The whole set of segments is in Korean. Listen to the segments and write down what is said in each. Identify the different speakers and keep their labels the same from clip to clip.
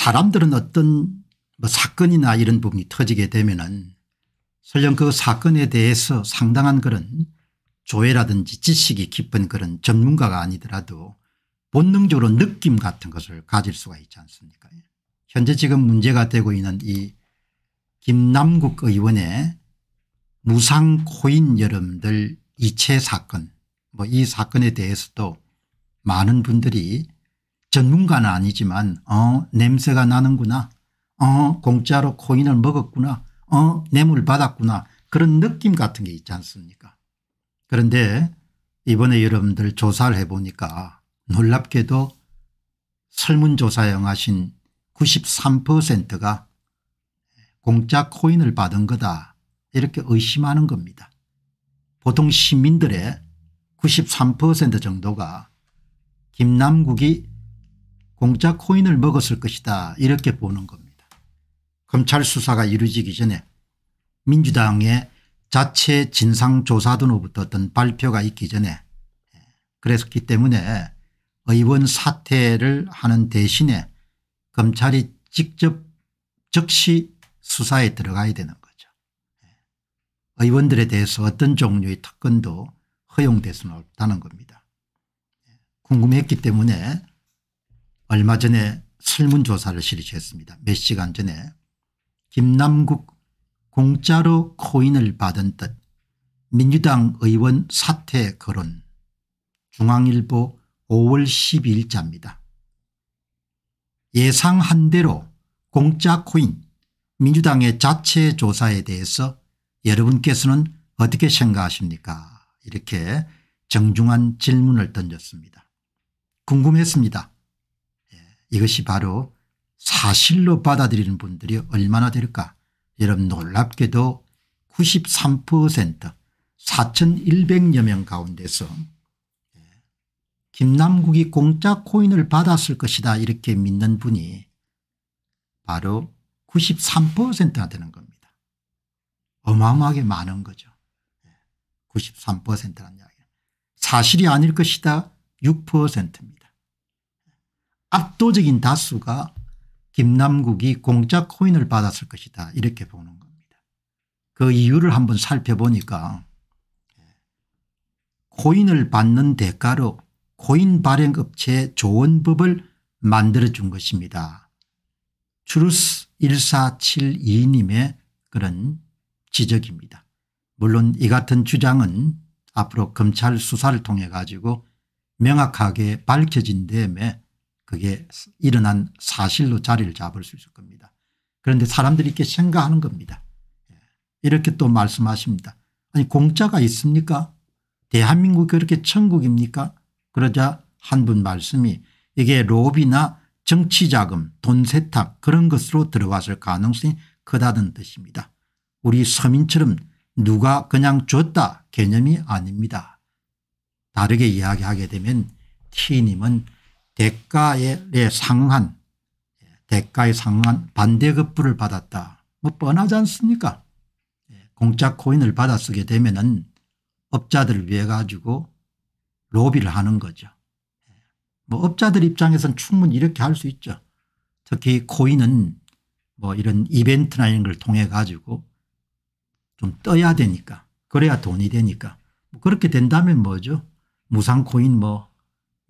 Speaker 1: 사람들은 어떤 뭐 사건이나 이런 부분이 터지게 되면은 설령 그 사건에 대해서 상당한 그런 조회라든지 지식이 깊은 그런 전문가가 아니더라도 본능적으로 느낌 같은 것을 가질 수가 있지 않습니까 현재 지금 문제가 되고 있는 이 김남국 의원의 무상 코인 여러분들 이체 사건 뭐 이 사건에 대해서도 많은 분들이 전문가는 아니지만 어 냄새가 나는구나 어 공짜로 코인을 먹었구나 어 뇌물 받았구나 그런 느낌 같은 게 있지 않습니까 그런데 이번에 여러분들 조사를 해보니까 놀랍게도 설문조사에 하신 93%가 공짜 코인을 받은 거다 이렇게 의심하는 겁니다. 보통 시민들의 93% 정도가 김남국이 공짜 코인을 먹었을 것이다 이렇게 보는 겁니다. 검찰 수사가 이루어지기 전에 민주당의 자체 진상조사단으로부터 어떤 발표가 있기 전에 그랬기 때문에 의원 사퇴를 하는 대신에 검찰이 직접 즉시 수사에 들어가야 되는 거죠. 의원들에 대해서 어떤 종류의 특권도 허용될 수는 없다는 겁니다. 궁금했기 때문에 얼마 전에 설문조사를 실시했습니다. 몇 시간 전에 김남국 공짜로 코인을 받은 듯 민주당 의원 사퇴 거론 중앙일보 5월 12일자입니다. 예상한 대로 공짜 코인 민주당의 자체 조사에 대해서 여러분께서는 어떻게 생각하십니까 이렇게 정중한 질문을 던졌습니다. 궁금했습니다. 이것이 바로 사실로 받아들이는 분들이 얼마나 될까 여러분 놀랍게도 93% 4100여 명 가운데서 김남국이 공짜 코인을 받았을 것이다 이렇게 믿는 분이 바로 93%나 되는 겁니다. 어마어마하게 많은 거죠. 93%라는 이야기. 사실이 아닐 것이다 6%입니다. 압도적인 다수가 김남국이 공짜 코인을 받았을 것이다 이렇게 보는 겁니다. 그 이유를 한번 살펴보니까 예, 코인을 받는 대가로 코인 발행업체 조언법을 만들어준 것입니다. 추루스 1472님의 그런 지적입니다. 물론 이 같은 주장은 앞으로 검찰 수사를 통해 가지고 명확하게 밝혀진 다음에 그게 일어난 사실로 자리를 잡을 수 있을 겁니다. 그런데 사람들이 이렇게 생각하는 겁니다. 예. 이렇게 또 말씀하십니다. 아니 공짜가 있습니까? 대한민국 이 그렇게 천국입니까? 그러자 한 분 말씀이 이게 로비나 정치자금 돈 세탁 그런 것으로 들어왔을 가능성이 크다는 뜻입니다. 우리 서민처럼 누가 그냥 줬다 개념이 아닙니다. 다르게 이야기하게 되면 T님은 대가에 상한 대가에 상한 반대급부를 받았다. 뭐 뻔하지 않습니까 예, 공짜 코인을 받아 쓰게 되면 은 업자들을 위해 가지고 로비를 하는 거죠. 예, 뭐 업자들 입장에서는 충분히 이렇게 할 수 있죠. 특히 코인은 뭐 이런 이벤트나 이런 걸 통해 가지고 좀 떠야 되니까 그래야 돈이 되니까 뭐 그렇게 된다면 뭐죠. 무상 코인 뭐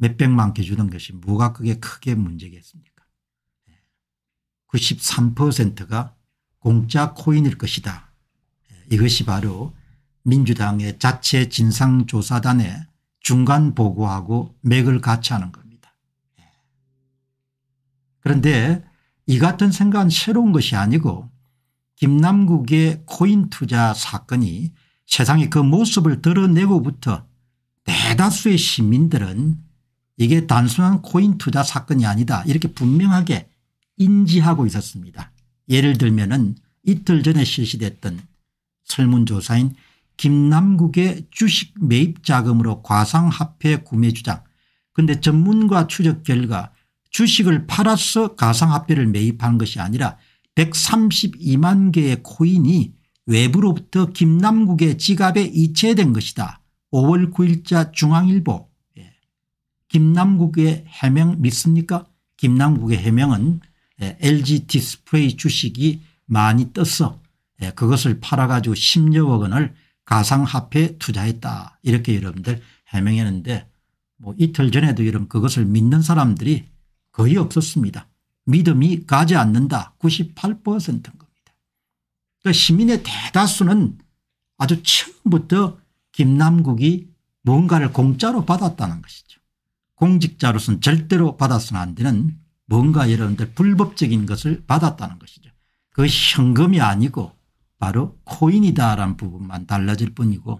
Speaker 1: 몇백만 개 주는 것이 뭐가 그게 크게 문제겠습니까 93%가 예. 공짜 코인일 것이다. 예. 이것이 바로 민주당의 자체 진상조사단의 중간 보고하고 맥을 같이 하는 겁니다. 예. 그런데 이 같은 생각은 새로운 것이 아니고 김남국의 코인 투자 사건이 세상의 그 모습을 드러내고부터 대다수의 시민들은 이게 단순한 코인 투자 사건이 아니다 이렇게 분명하게 인지하고 있었습니다. 예를 들면 은 이틀 전에 실시됐던 설문조사인 김남국의 주식 매입 자금으로 과상화폐 구매 주장 근데 전문가 추적 결과 주식을 팔아서 가상화폐를 매입한 것이 아니라 132만 개의 코인이 외부로부터 김남국의 지갑에 이체된 것이다. 5월 9일자 중앙일보 김남국의 해명 믿습니까? 김남국의 해명은 LG 예, 디스플레이 주식이 많이 떴어 예, 그것을 팔아가지고 10여억 원을 가상화폐 투자했다 이렇게 여러분들 해명했는데 뭐 이틀 전에도 여러 그것을 믿는 사람들이 거의 없었습니다. 믿음이 가지 않는다 98%인 겁니다. 그러니까 시민의 대다수는 아주 처음부터 김남국이 뭔가를 공짜로 받았다는 것이죠. 공직자로서는 절대로 받아서는 안 되는 뭔가 여러분들 불법적인 것을 받았다는 것이죠. 그 현금이 아니고 바로 코인이다라는 부분만 달라질 뿐이고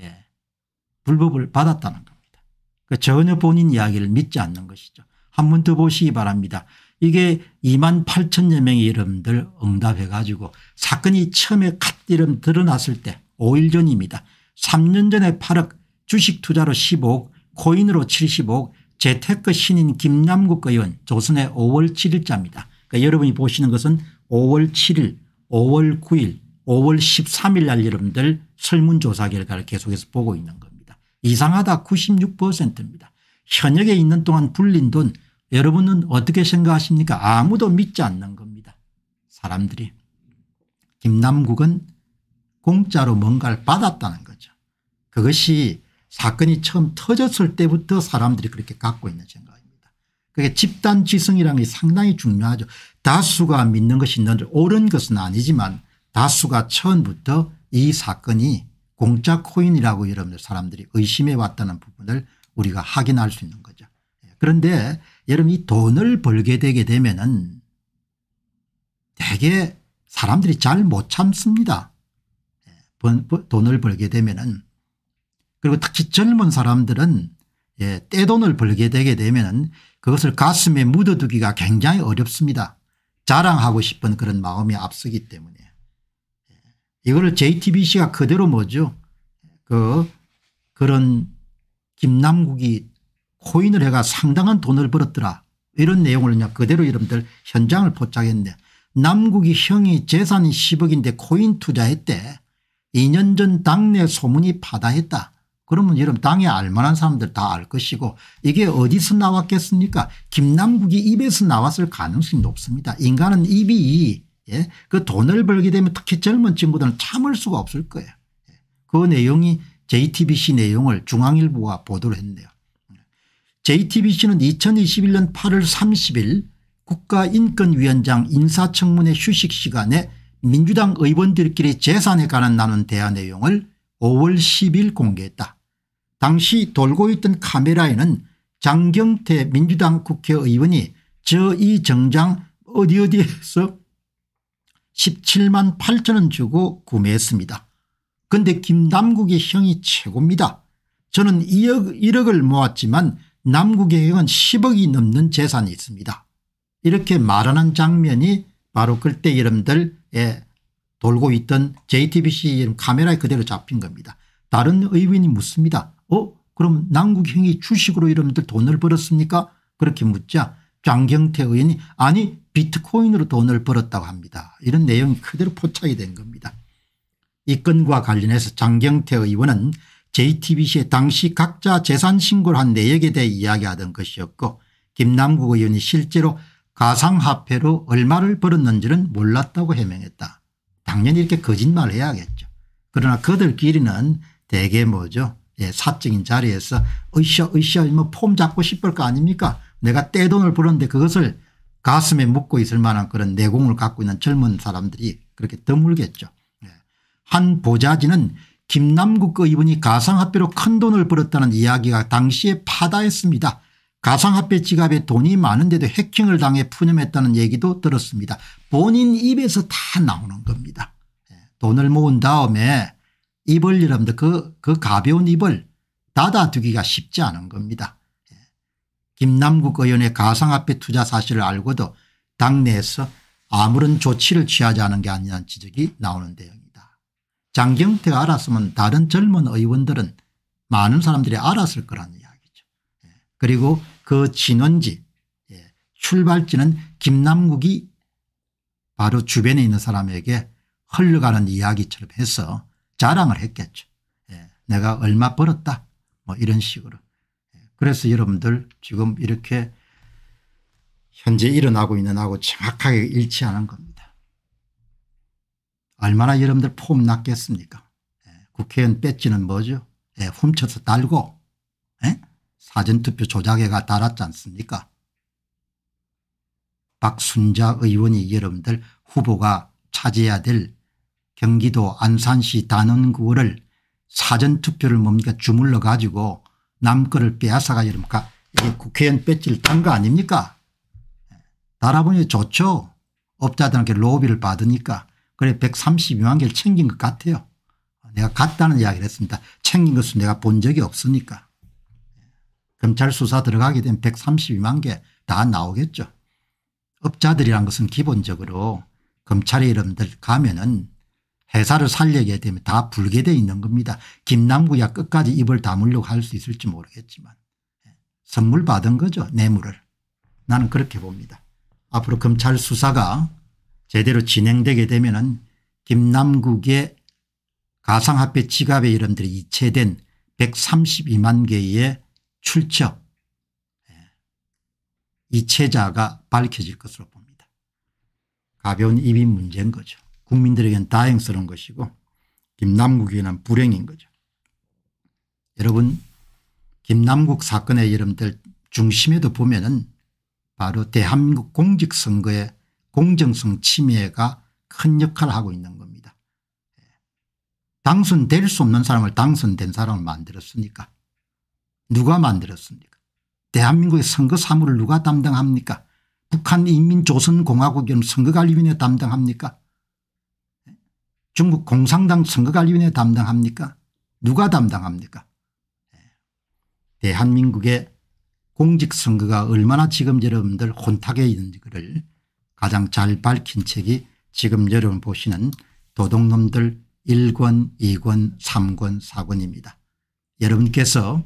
Speaker 1: 예. 불법을 받았다는 겁니다. 그 전혀 본인 이야기를 믿지 않는 것이죠. 한 번 더 보시기 바랍니다. 이게 2만 8천여 명의 여러분들 응답해 가지고 사건이 처음에 갓 이름 드러났을 때 5일 전입니다. 3년 전에 8억 주식 투자로 15억 코인으로 75억 재테크 신인 김남국 의원 조선의 5월 7일자입니다. 그러니까 여러분이 보시는 것은 5월 7일 5월 9일 5월 13일 날 여러분들 설문조사 결과를 계속해서 보고 있는 겁니다. 이상하다 96%입니다. 현역에 있는 동안 불린 돈 여러분은 어떻게 생각하십니까 아무도 믿지 않는 겁니다. 사람들이 김남국은 공짜로 뭔가를 받았다는 거죠. 그것이 사건이 처음 터졌을 때부터 사람들이 그렇게 갖고 있는 생각입니다. 그게 집단 지성이라는 게 상당히 중요하죠. 다수가 믿는 것이 옳은 것은 아니지만 다수가 처음부터 이 사건이 공짜 코인이라고 여러분들 사람들이 의심해 왔다는 부분을 우리가 확인할 수 있는 거죠. 예, 그런데 여러분 이 돈을 벌게 되게 되면은 대개 사람들이 잘 못 참습니다. 예, 돈을 벌게 되면은 그리고 특히 젊은 사람들은 예, 떼돈을 벌게 되게 되면 그것을 가슴에 묻어두기가 굉장히 어렵습니다. 자랑하고 싶은 그런 마음이 앞서기 때문에. 예, 이거를 JTBC가 그대로 뭐죠. 그 그런 김남국이 코인을 해가 상당한 돈을 벌었더라 이런 내용을 그냥 그대로 여러분들 현장을 포착했는데 남국이 형이 재산이 10억인데 코인 투자했대 2년 전 당내 소문이 파다했다 그러면 여러분 당에 알만한 사람들 다 알 것이고 이게 어디서 나왔겠습니까 김남국이 입에서 나왔을 가능성이 높습니다. 인간은 입이 예? 그 돈을 벌게 되면 특히 젊은 친구들은 참을 수가 없을 거예요. 예. 그 내용이 JTBC 내용을 중앙일보가 보도를 했네요. JTBC는 2021년 8월 30일 국가인권위원장 인사청문회 휴식 시간에 민주당 의원들끼리 재산에 관한 나눈 대화 내용을 5월 10일 공개했다. 당시 돌고 있던 카메라에는 장경태 민주당 국회의원이 저 이 정장 어디 어디에서 17만 8천 원 주고 구매했습니다. 근데 김남국의 형이 최고입니다. 저는 2억, 1억을 모았지만 남국의 형은 10억이 넘는 재산이 있습니다. 이렇게 말하는 장면이 바로 그때 이름들에 돌고 있던 JTBC 이름 카메라에 그대로 잡힌 겁니다. 다른 의원이 묻습니다. 어 그럼 남국형이 주식으로 이러면들 돈을 벌었습니까 그렇게 묻자 장경태 의원이 아니 비트코인으로 돈을 벌었다고 합니다. 이런 내용이 그대로 포착이 된 겁니다. 이 건과 관련해서 장경태 의원은 JTBC에 당시 각자 재산 신고를 한 내역에 대해 이야기하던 것이었고 김남국 의원이 실제로 가상화폐로 얼마를 벌었는지는 몰랐다고 해명했다. 당연히 이렇게 거짓말을 해야겠죠. 그러나 그들끼리는 대개 뭐죠 예, 사적인 자리에서 으쌰 으쌰 뭐폼 잡고 싶을 거 아닙니까 내가 떼돈을 부는데 그것을 가슴에 묻고 있을 만한 그런 내공을 갖고 있는 젊은 사람들이 그렇게 드물겠죠. 예. 한 보좌진은 김남국 거 이분이 가상화폐로 큰 돈을 벌었다는 이야기가 당시에 파다했습니다. 가상화폐 지갑에 돈이 많은데도 해킹을 당해 푸념했다는 얘기도 들었습니다. 본인 입에서 다 나오는 겁니다. 예. 돈을 모은 다음에 입을 여러분들 그, 그 가벼운 입을 닫아두기가 쉽지 않은 겁니다. 예. 김남국 의원의 가상화폐 투자 사실을 알고도 당내에서 아무런 조치를 취하지 않은 게 아니라는 지적이 나오는 내용이다. 장경태가 알았으면 다른 젊은 의원들은 많은 사람들이 알았을 거라는 이야기죠. 예. 그리고 그 진원지 예. 출발지는 김남국이 바로 주변에 있는 사람에게 흘러가는 이야기처럼 해서 자랑을 했겠죠. 예. 내가 얼마 벌었다 뭐 이런 식으로. 예. 그래서 여러분들 지금 이렇게 현재 일어나고 있는 하고 정확하게 일치하는 겁니다. 얼마나 여러분들 폼 났겠습니까 예. 국회의원 뺏지는 뭐죠 예, 훔쳐서 달고 예? 사전투표 조작에가 달았지 않습니까 박순자 의원이 여러분들 후보가 차지해야 될 경기도 안산시 단원구를 사전투표를 뭡니까 주물러 가지고 남 거를 빼앗아가 이러니까 이게 국회의원 배지를 탄거 아닙니까 달아보니 좋죠. 업자들한테 로비를 받으니까 그래 132만 개를 챙긴 것 같아요. 내가 갔다는 이야기를 했습니다. 챙긴 것은 내가 본 적이 없으니까. 검찰 수사 들어가게 되면 132만 개 다 나오겠죠. 업자들이란 것은 기본적으로 검찰의 이름들 가면은 회사를 살려게 되면 다 불개돼 있는 겁니다. 김남구야 끝까지 입을 다물려고 할 수 있을지 모르겠지만 예, 선물 받은 거죠 뇌물을. 나는 그렇게 봅니다. 앞으로 검찰 수사가 제대로 진행되게 되면 은 김남국의 가상화폐 지갑의 이름들이 이체된 132만 개의 출처 예, 이체자가 밝혀질 것으로 봅니다. 가벼운 입이 문제인 거죠. 국민들에게는 다행스러운 것이고 김남국에게는 불행인 거죠. 여러분 김남국 사건의 여러분들 중심에도 보면은 바로 대한민국 공직선거의 공정성 침해가 큰 역할을 하고 있는 겁니다. 당선될 수 없는 사람을 당선된 사람을 만들었으니까 누가 만들었습니까 대한민국의 선거 사무를 누가 담당합니까 북한 인민조선공화국이 선거관리위원회 담당합니까 중국 공산당 선거관리위원회 담당합니까 누가 담당합니까 예. 대한민국의 공직선거가 얼마나 지금 여러분들 혼탁에 있는지를 그 가장 잘 밝힌 책이 지금 여러분 보시는 도둑놈들 1권 2권 3권 4권입니다. 여러분께서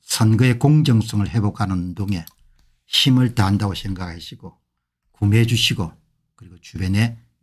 Speaker 1: 선거의 공정성을 회복하는 운동에 힘을 다한다고 생각하시고 구매해 주시고 그리고 주변에